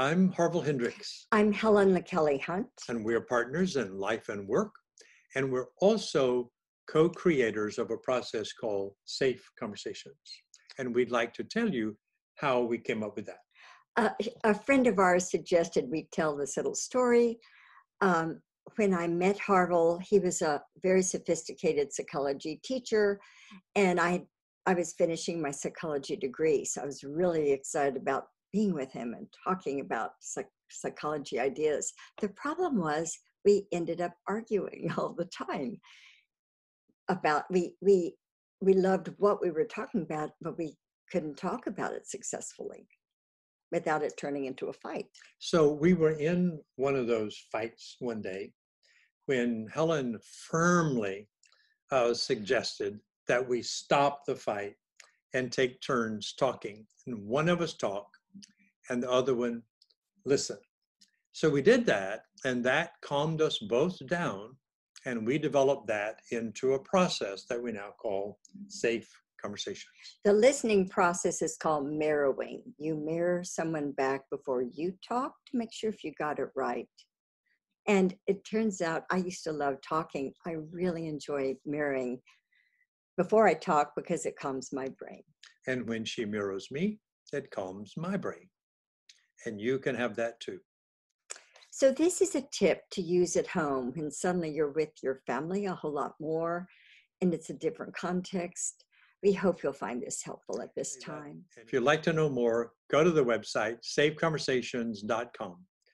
I'm Harville Hendricks. I'm Helen LeKelly Hunt. And we're partners in life and work. And we're also co creators of a process called Safe Conversations. And we'd like to tell you how we came up with that. Uh, a friend of ours suggested we tell this little story. Um, when I met Harville, he was a very sophisticated psychology teacher, and I I was finishing my psychology degree, so I was really excited about being with him and talking about psych psychology ideas. The problem was we ended up arguing all the time about we we we loved what we were talking about, but we couldn't talk about it successfully without it turning into a fight. So we were in one of those fights one day when Helen firmly uh, suggested that we stop the fight and take turns talking. And one of us talk and the other one listen. So we did that, and that calmed us both down, and we developed that into a process that we now call safe conversations. The listening process is called mirroring. You mirror someone back before you talk to make sure if you got it right. And it turns out I used to love talking. I really enjoy mirroring before I talk because it calms my brain. And when she mirrors me, it calms my brain and you can have that too. So, this is a tip to use at home when suddenly you're with your family a whole lot more and it's a different context. We hope you'll find this helpful at this time. If you'd like to know more, go to the website saveconversations.com.